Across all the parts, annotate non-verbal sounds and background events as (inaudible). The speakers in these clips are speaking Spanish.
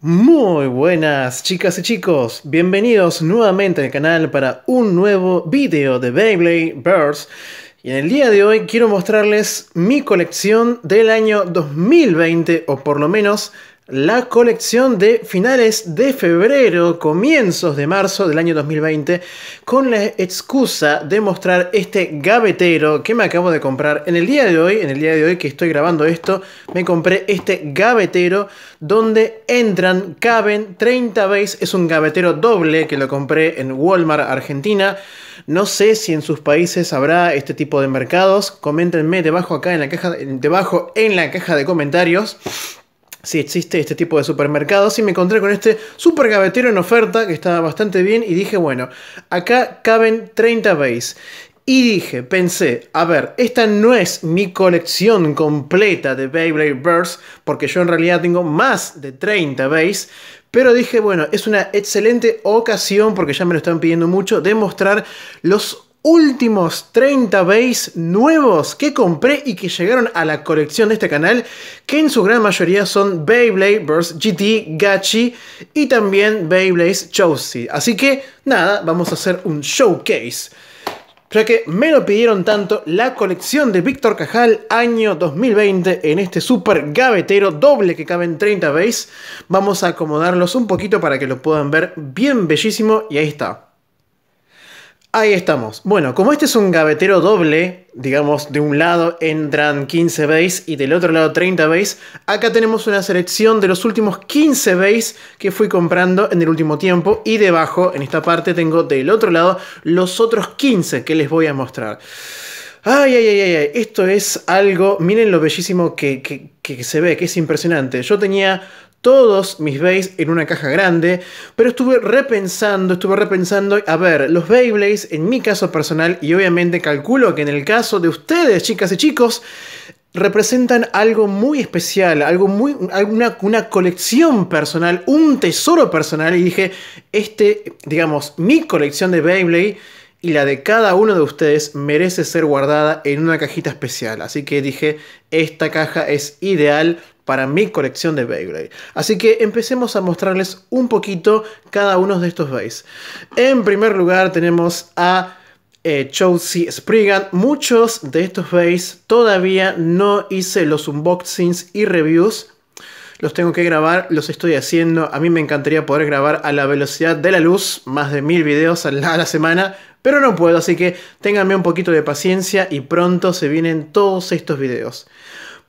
Muy buenas chicas y chicos, bienvenidos nuevamente al canal para un nuevo video de Beyblade Birds. y en el día de hoy quiero mostrarles mi colección del año 2020 o por lo menos la colección de finales de febrero, comienzos de marzo del año 2020, con la excusa de mostrar este gavetero que me acabo de comprar en el día de hoy, en el día de hoy que estoy grabando esto, me compré este gavetero donde entran, caben 30 veces es un gavetero doble que lo compré en Walmart Argentina. No sé si en sus países habrá este tipo de mercados, coméntenme debajo acá en la caja debajo en la caja de comentarios si existe este tipo de supermercados y me encontré con este super gavetero en oferta que estaba bastante bien y dije, bueno, acá caben 30 Bays Y dije, pensé, a ver, esta no es mi colección completa de Beyblade Burst, porque yo en realidad tengo más de 30 Bays, pero dije, bueno, es una excelente ocasión, porque ya me lo están pidiendo mucho, de mostrar los últimos 30 bays nuevos que compré y que llegaron a la colección de este canal, que en su gran mayoría son Beyblade vs GT Gachi y también Beyblades Chosey. Así que nada, vamos a hacer un showcase. Ya que me lo pidieron tanto la colección de Víctor Cajal año 2020 en este super gavetero doble que cabe en 30 bays. Vamos a acomodarlos un poquito para que lo puedan ver bien bellísimo y ahí está. Ahí estamos. Bueno, como este es un gavetero doble, digamos, de un lado entran 15 base y del otro lado 30 base, acá tenemos una selección de los últimos 15 base que fui comprando en el último tiempo y debajo, en esta parte, tengo del otro lado los otros 15 que les voy a mostrar. Ay, ay, ay, ay, esto es algo, miren lo bellísimo que, que se ve, que es impresionante. Yo tenía todos mis Beyblades en una caja grande, pero estuve repensando, estuve repensando, a ver, los Beyblades en mi caso personal, y obviamente calculo que en el caso de ustedes, chicas y chicos, representan algo muy especial, algo muy, una, una colección personal, un tesoro personal, y dije, este, digamos, mi colección de Beyblade y la de cada uno de ustedes merece ser guardada en una cajita especial. Así que dije, esta caja es ideal para mi colección de Beyblade. Así que empecemos a mostrarles un poquito cada uno de estos Beys. En primer lugar tenemos a eh, Chelsea Spriggan. Muchos de estos Beys todavía no hice los unboxings y reviews. Los tengo que grabar, los estoy haciendo. A mí me encantaría poder grabar a la velocidad de la luz, más de mil videos a la, la semana, pero no puedo, así que ténganme un poquito de paciencia y pronto se vienen todos estos videos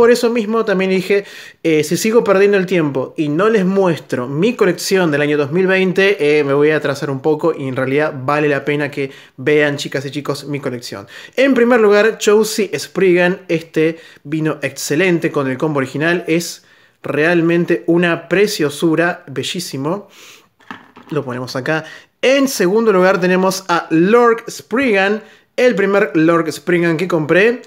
por eso mismo también dije, eh, si sigo perdiendo el tiempo y no les muestro mi colección del año 2020, eh, me voy a atrasar un poco y en realidad vale la pena que vean, chicas y chicos, mi colección. En primer lugar, Chelsea Spriggan, este vino excelente con el combo original, es realmente una preciosura, bellísimo. Lo ponemos acá. En segundo lugar tenemos a Lord Spriggan, el primer Lord Spriggan que compré.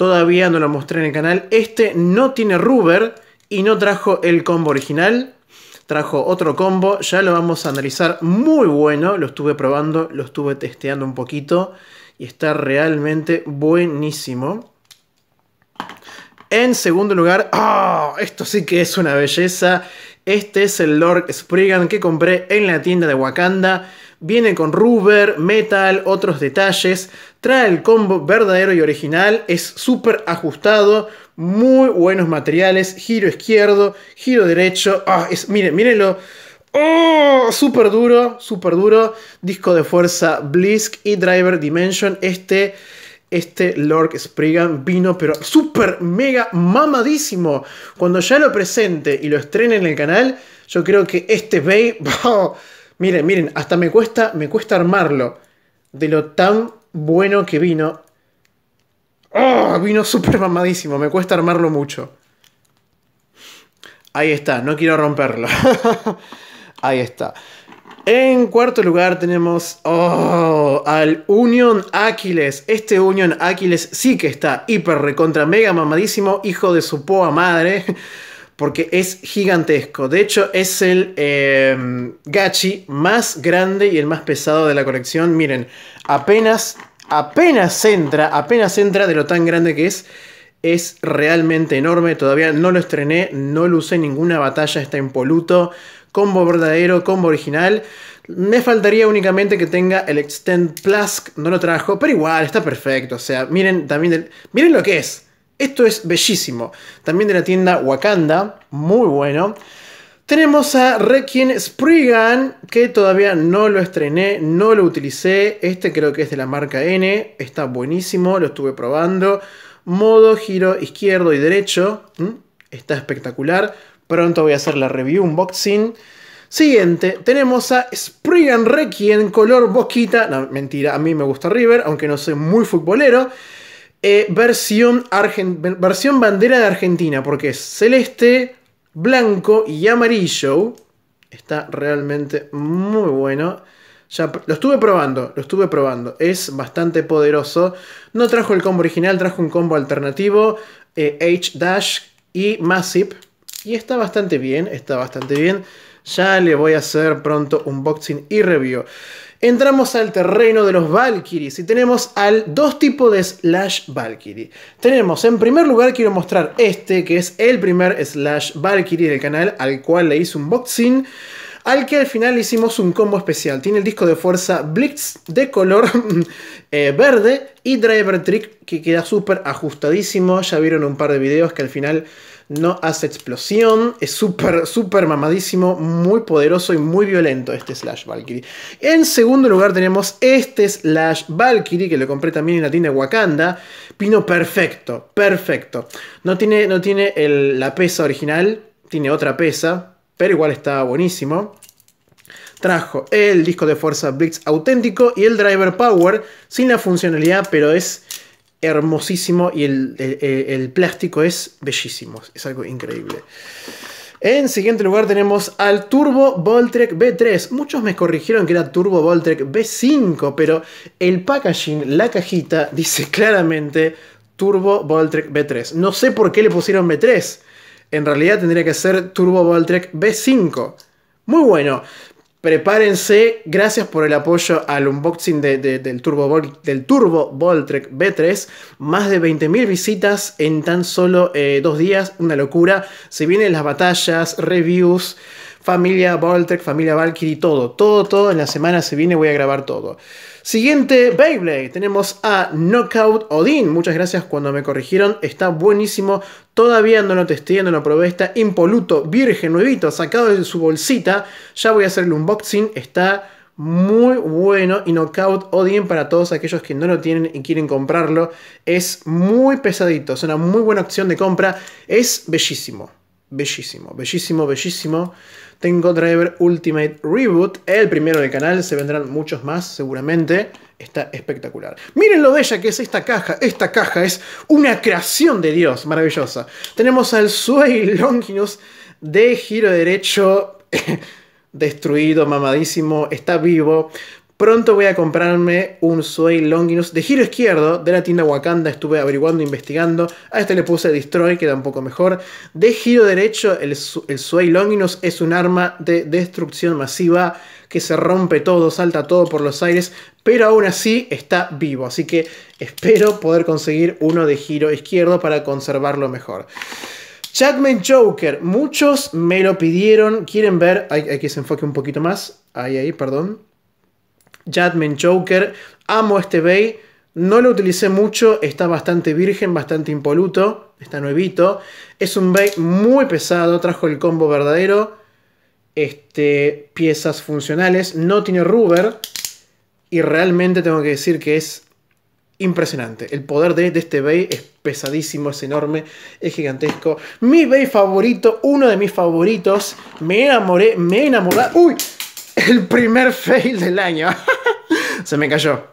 Todavía no lo mostré en el canal. Este no tiene rubber y no trajo el combo original. Trajo otro combo, ya lo vamos a analizar muy bueno. Lo estuve probando, lo estuve testeando un poquito y está realmente buenísimo. En segundo lugar, ¡oh! esto sí que es una belleza. Este es el Lord Spriggan que compré en la tienda de Wakanda. Viene con rubber, metal, otros detalles. Trae el combo verdadero y original. Es súper ajustado. Muy buenos materiales. Giro izquierdo, giro derecho. Ah, es, miren, mirenlo. ¡Oh! Súper duro, súper duro. Disco de fuerza Blisk y Driver Dimension. Este este Lord Spriggan vino pero súper mega mamadísimo. Cuando ya lo presente y lo estrene en el canal, yo creo que este Bay, (laughs) Miren, miren, hasta me cuesta, me cuesta armarlo. De lo tan bueno que vino. ¡Oh! Vino súper mamadísimo. Me cuesta armarlo mucho. Ahí está, no quiero romperlo. (laughs) Ahí está. En cuarto lugar tenemos oh, al Union Aquiles. Este Union Aquiles sí que está hiper recontra mega mamadísimo, hijo de su poa madre porque es gigantesco. De hecho, es el em, gachi más grande y el más pesado de la colección. Miren, apenas, apenas entra, apenas entra de lo tan grande que es. Es realmente enorme, todavía no lo estrené, no lo usé en ninguna batalla, está impoluto. Combo verdadero, combo original. Me faltaría únicamente que tenga el Extend Plus, no lo trajo, pero igual, está perfecto. O sea, miren también, miren lo que es. Esto es bellísimo. También de la tienda Wakanda, muy bueno. Tenemos a Requiem Spriggan, que todavía no lo estrené, no lo utilicé. Este creo que es de la marca N, está buenísimo, lo estuve probando. Modo giro izquierdo y derecho, está espectacular. Pronto voy a hacer la review unboxing. Siguiente, tenemos a Spriggan Requiem color boquita. No, mentira, a mí me gusta River, aunque no soy muy futbolero. Eh, versión, versión bandera de Argentina, porque es celeste, blanco y amarillo. Está realmente muy bueno. Ya lo estuve probando, lo estuve probando. Es bastante poderoso. No trajo el combo original, trajo un combo alternativo. Eh, H Dash y Massive. Y está bastante bien, está bastante bien. Ya le voy a hacer pronto unboxing y review. Entramos al terreno de los Valkyries y tenemos al dos tipos de Slash Valkyrie. Tenemos, en primer lugar, quiero mostrar este, que es el primer Slash Valkyrie del canal al cual le hice un boxing al que al final hicimos un combo especial. Tiene el disco de fuerza Blitz de color (laughs) eh, verde y Driver Trick que queda súper ajustadísimo. Ya vieron un par de videos que al final no hace explosión. Es súper, súper mamadísimo, muy poderoso y muy violento este Slash Valkyrie. En segundo lugar tenemos este Slash Valkyrie, que lo compré también en la tienda Wakanda. Pino perfecto, perfecto. No tiene, no tiene la pesa original, tiene otra pesa, pero igual está buenísimo. Trajo el disco de fuerza Blitz auténtico y el Driver Power sin la funcionalidad, pero es hermosísimo y el, plástico es bellísimo, es algo increíble. En siguiente lugar tenemos al Turbo Voltrek B3. Muchos me corrigieron que era Turbo Voltrek B5, pero el packaging, la cajita, dice claramente Turbo Voltrek B3. No sé por qué le pusieron B3. En realidad tendría que ser Turbo Voltrek v 5 Muy bueno. Prepárense, gracias por el apoyo al unboxing del, Turbo Voltrek del Turbo B3. Más de 20.000 visitas en tan solo eh, dos días, una locura. Se vienen las batallas, reviews, familia Voltrek, familia Valkyrie, todo. Todo, todo en la semana se viene, voy a grabar todo. Siguiente Beyblade, tenemos a Knockout Odin. Muchas gracias cuando me corrigieron, está buenísimo. Todavía no lo testé, no lo probé, está impoluto, virgen, nuevito, sacado de su bolsita. Ya voy a hacer el unboxing, está muy bueno y Knockout Odin para todos aquellos que no lo tienen y quieren comprarlo. Es muy pesadito, es una muy buena opción de compra, es bellísimo bellísimo, bellísimo, bellísimo. Tengo Driver Ultimate Reboot, el primero del canal, se vendrán muchos más seguramente. Está espectacular. Miren lo bella que es esta caja. Esta caja es una creación de Dios, maravillosa. Tenemos al Sway Longinus de giro derecho. (laughs) destruido, mamadísimo, está vivo. Pronto voy a comprarme un Sway Longinus de giro izquierdo de la tienda Wakanda. Estuve averiguando, investigando. A este le puse Destroy, queda un poco mejor. De giro derecho, el, Sway Longinus es un arma de destrucción masiva que se rompe todo, salta todo por los aires, pero aún así está vivo. Así que espero poder conseguir uno de giro izquierdo para conservarlo mejor. Chapman Joker, muchos me lo pidieron. Quieren ver, hay, que se enfoque un poquito más. Ahí, ahí, perdón. Jadman Joker. Amo este Bay. No lo utilicé mucho, está bastante virgen, bastante impoluto, está nuevito. Es un bay muy pesado, trajo el combo verdadero. Este, piezas funcionales, no tiene rubber. Y realmente tengo que decir que es impresionante. El poder de, este bay es pesadísimo, es enorme, es gigantesco. Mi bay favorito, uno de mis favoritos. Me enamoré, me enamoré. ¡Uy! El primer fail del año. (laughs) se me cayó.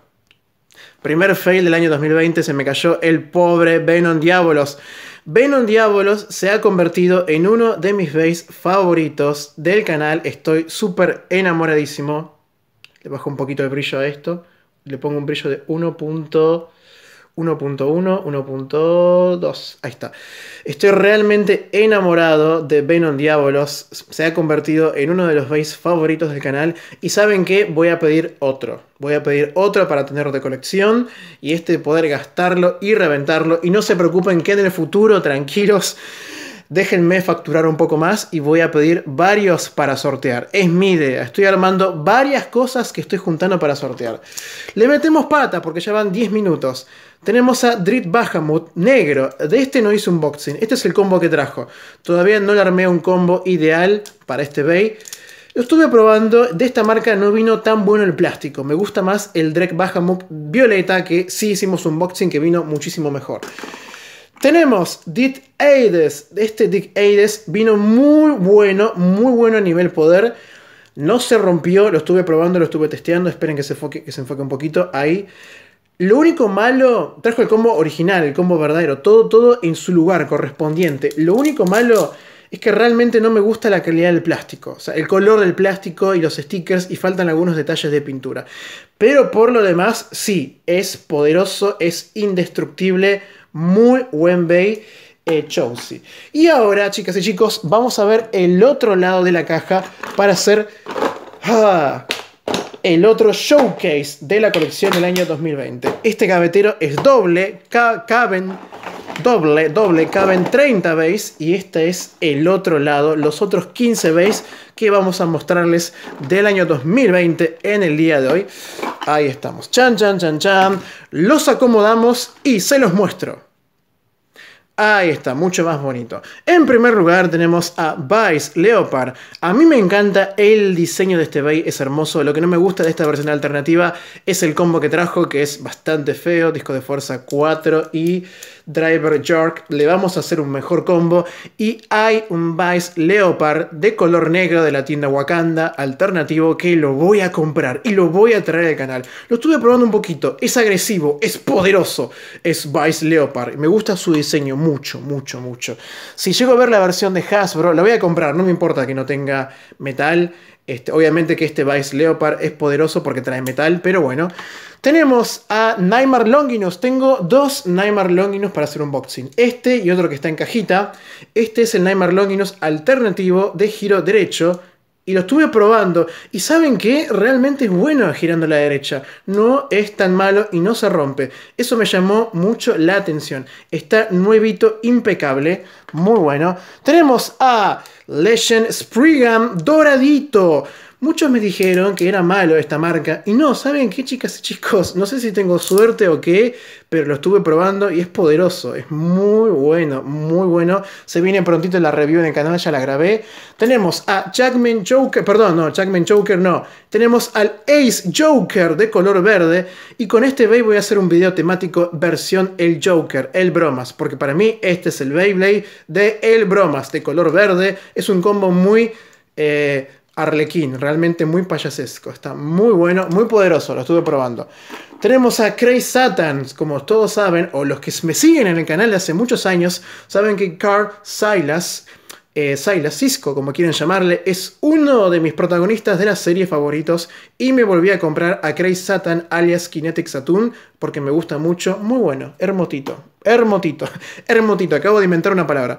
Primer fail del año 2020, se me cayó el pobre Venom Diabolos. Venom Diabolos se ha convertido en uno de mis bays favoritos del canal. Estoy súper enamoradísimo. Le bajo un poquito de brillo a esto. Le pongo un brillo de 1. 1.1, 1.2, ahí está. Estoy realmente enamorado de Venom Diabolos, se ha convertido en uno de los veis favoritos del canal y saben que voy a pedir otro. Voy a pedir otro para tenerlo de colección y este poder gastarlo y reventarlo y no se preocupen que en el futuro, tranquilos, déjenme facturar un poco más y voy a pedir varios para sortear. Es mi idea, estoy armando varias cosas que estoy juntando para sortear. Le metemos pata porque ya van 10 minutos. Tenemos a Drit Bahamut, negro. De este no hice un boxing. Este es el combo que trajo. Todavía no le armé un combo ideal para este Bay. Lo estuve probando, de esta marca no vino tan bueno el plástico, me gusta más el Drek Bahamut Violeta que sí hicimos un boxing que vino muchísimo mejor. Tenemos Dick Aides. Este Dick Aides vino muy bueno, muy bueno a nivel poder. No se rompió, lo estuve probando, lo estuve testeando. Esperen que se enfoque, que se enfoque un poquito ahí. Lo único malo, trajo el combo original, el combo verdadero, todo, todo en su lugar correspondiente. Lo único malo es que realmente no me gusta la calidad del plástico, o sea, el color del plástico y los stickers y faltan algunos detalles de pintura. Pero por lo demás, sí, es poderoso, es indestructible muy buen Bay. Eh, Chelsea. Y ahora, chicas y chicos, vamos a ver el otro lado de la caja para hacer ah, el otro showcase de la colección del año 2020. Este gavetero es doble, caben doble, doble, caben 30 bays y este es el otro lado, los otros 15 bays que vamos a mostrarles del año 2020 en el día de hoy. Ahí estamos, chan, chan, chan, chan, los acomodamos y se los muestro. Ahí está, mucho más bonito. En primer lugar tenemos a Vice Leopard. A mí me encanta el diseño de este Bay, es hermoso. Lo que no me gusta de esta versión alternativa es el combo que trajo, que es bastante feo. Disco de fuerza 4 y Driver York, le vamos a hacer un mejor combo. Y hay un Vice Leopard de color negro de la tienda Wakanda alternativo que lo voy a comprar y lo voy a traer al canal. Lo estuve probando un poquito, es agresivo, es poderoso, es Vice Leopard. Me gusta su diseño mucho, mucho, mucho. Si llego a ver la versión de Hasbro, la voy a comprar, no me importa que no tenga metal. Este, obviamente que este Vice Leopard es poderoso porque trae metal, pero bueno. Tenemos a Neymar Longinus. Tengo dos Neymar Longinus para hacer un boxing. Este y otro que está en cajita. Este es el Neymar Longinus alternativo de giro derecho. Y lo estuve probando. Y saben que realmente es bueno girando a la derecha. No es tan malo y no se rompe. Eso me llamó mucho la atención. Está nuevito, impecable. Muy bueno. Tenemos a Legend Spriggan doradito. Muchos me dijeron que era malo esta marca y no, ¿saben qué chicas y chicos? No sé si tengo suerte o qué, pero lo estuve probando y es poderoso, es muy bueno, muy bueno. Se viene prontito la review en el canal, ya la grabé. Tenemos a Jackman Joker, perdón, no, Jackman Joker no. Tenemos al Ace Joker de color verde y con este Bey voy a hacer un video temático versión el Joker, el Bromas, porque para mí este es el Beyblade de el Bromas de color verde. Es un combo muy... Eh, Arlequín, realmente muy payasesco, está muy bueno, muy poderoso, lo estuve probando. Tenemos a Cray Satan, como todos saben, o los que me siguen en el canal de hace muchos años, saben que Carl Silas, eh, Silas Cisco, como quieren llamarle, es uno de mis protagonistas de las series favoritos y me volví a comprar a Cray Satan alias Kinetic Saturn porque me gusta mucho, muy bueno, hermotito, hermotito, (laughs) hermotito, acabo de inventar una palabra.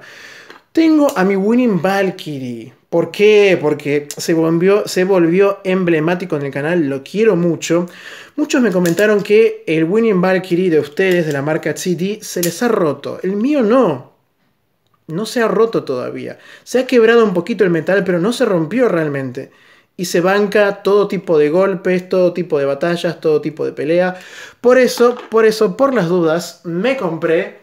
Tengo a mi Winning Valkyrie. ¿Por qué? Porque se volvió, se volvió emblemático en el canal, lo quiero mucho. Muchos me comentaron que el Winning Valkyrie de ustedes, de la marca CD, se les ha roto. El mío no. No se ha roto todavía. Se ha quebrado un poquito el metal, pero no se rompió realmente. Y se banca todo tipo de golpes, todo tipo de batallas, todo tipo de pelea. Por eso, por eso, por las dudas, me compré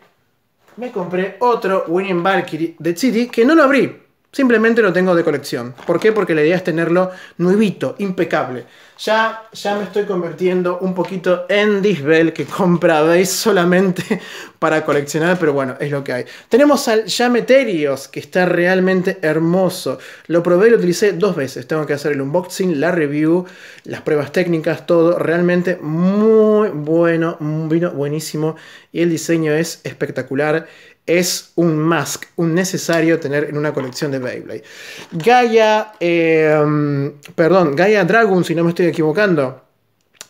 me compré otro Winning Valkyrie de City que no lo abrí. Simplemente lo tengo de colección. ¿Por qué? Porque la idea es tenerlo nuevito, impecable. Ya, ya me estoy convirtiendo un poquito en Disbel que comprabais solamente (laughs) para coleccionar, pero bueno, es lo que hay. Tenemos al Yameterios, que está realmente hermoso. Lo probé y lo utilicé dos veces. Tengo que hacer el unboxing, la review, las pruebas técnicas, todo. Realmente muy bueno, vino buenísimo. Y el diseño es espectacular es un mask, un necesario tener en una colección de Beyblade. Gaia, em, perdón, Gaia Dragon, si no me estoy equivocando,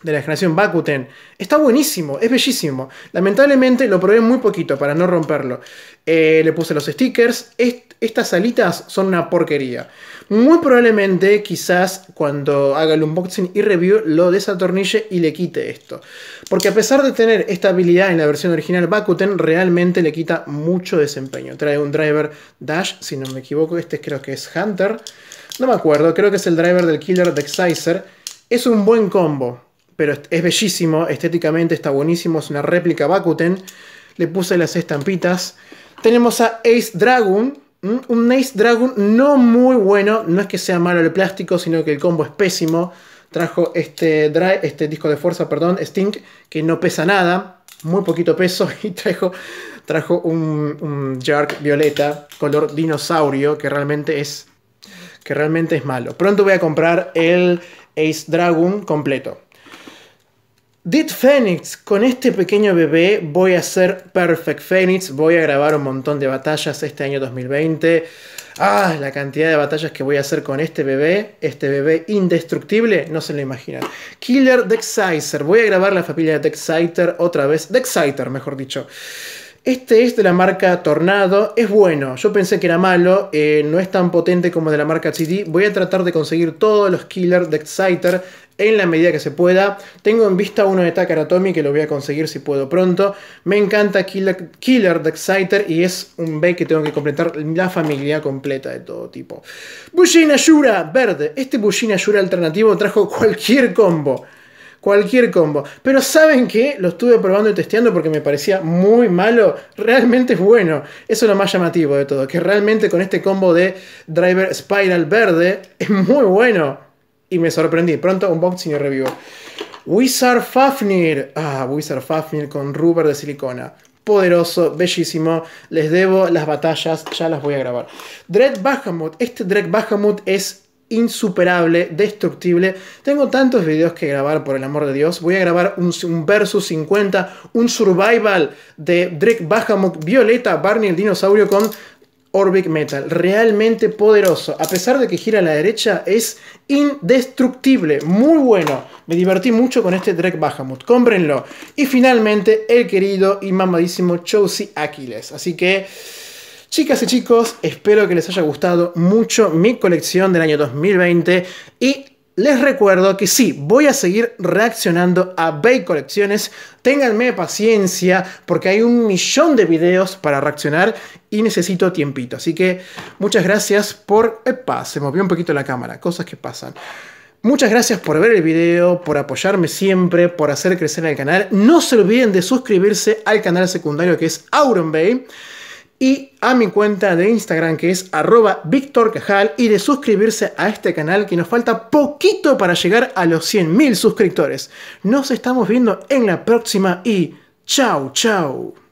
de la generación Bakuten, está buenísimo, es bellísimo. Lamentablemente lo probé muy poquito para no romperlo. Eh, le puse los stickers estas alitas son una porquería. Muy probablemente, quizás, cuando haga el unboxing y review, lo desatornille y le quite esto. Porque a pesar de tener esta habilidad en la versión original Bakuten, realmente le quita mucho desempeño. Trae un driver Dash, si no me equivoco, este creo que es Hunter. No me acuerdo, creo que es el driver del Killer de Es un buen combo, pero es bellísimo, estéticamente está buenísimo, es una réplica Bakuten. Le puse las estampitas. Tenemos a Ace Dragon, Mm, un Ace Dragon no muy bueno, no es que sea malo el plástico, sino que el combo es pésimo. Trajo este, drive, este disco de fuerza, perdón, Stink, que no pesa nada, muy poquito peso, (laughs) y trajo, trajo un, un Jark violeta, color dinosaurio, que realmente es que realmente es malo. Pronto voy a comprar el Ace Dragon completo. Dead Phoenix, con este pequeño bebé voy a ser Perfect Phoenix, voy a grabar un montón de batallas este año 2020. Ah, la cantidad de batallas que voy a hacer con este bebé, este bebé indestructible, no se lo imaginan. Killer Dexizer, voy a grabar la familia de exciter otra vez, Dexiter mejor dicho. Este es de la marca Tornado, es bueno, yo pensé que era malo, eh, no es tan potente como de la marca CD. Voy a tratar de conseguir todos los killers de Exciter en la medida que se pueda. Tengo en vista uno de Takaratomi que lo voy a conseguir si puedo pronto. Me encanta Killer, Killer de Exciter y es un B que tengo que completar la familia completa de todo tipo. Bushin Ashura verde. Este Bushin Ashura alternativo trajo cualquier combo cualquier combo. Pero ¿saben qué? Lo estuve probando y testeando porque me parecía muy malo. Realmente es bueno. Eso es lo más llamativo de todo. Que realmente con este combo de Driver Spiral verde es muy bueno. Y me sorprendí. Pronto unboxing y review. Wizard Fafnir. Ah, Wizard Fafnir con rubber de silicona. Poderoso, bellísimo. Les debo las batallas, ya las voy a grabar. Dread Bahamut. Este Dread Bahamut es insuperable, destructible. Tengo tantos videos que grabar, por el amor de Dios. Voy a grabar un, un versus 50, un survival de Drake Bahamut, Violeta, Barney el dinosaurio con Orbic Metal. Realmente poderoso. A pesar de que gira a la derecha, es indestructible. Muy bueno. Me divertí mucho con este Drake Bahamut. Cómprenlo. Y finalmente, el querido y mamadísimo Chosy Aquiles. Así que... Chicas y chicos, espero que les haya gustado mucho mi colección del año 2020 y les recuerdo que sí, voy a seguir reaccionando a Bay Colecciones. Ténganme paciencia porque hay un millón de videos para reaccionar y necesito tiempito. Así que muchas gracias por... Epa, se movió un poquito la cámara, cosas que pasan. Muchas gracias por ver el video, por apoyarme siempre, por hacer crecer el canal. No se olviden de suscribirse al canal secundario que es Auron Bay y a mi cuenta de Instagram que es arroba Víctor Cajal y de suscribirse a este canal que nos falta poquito para llegar a los 100.000 suscriptores. Nos estamos viendo en la próxima y chao chao.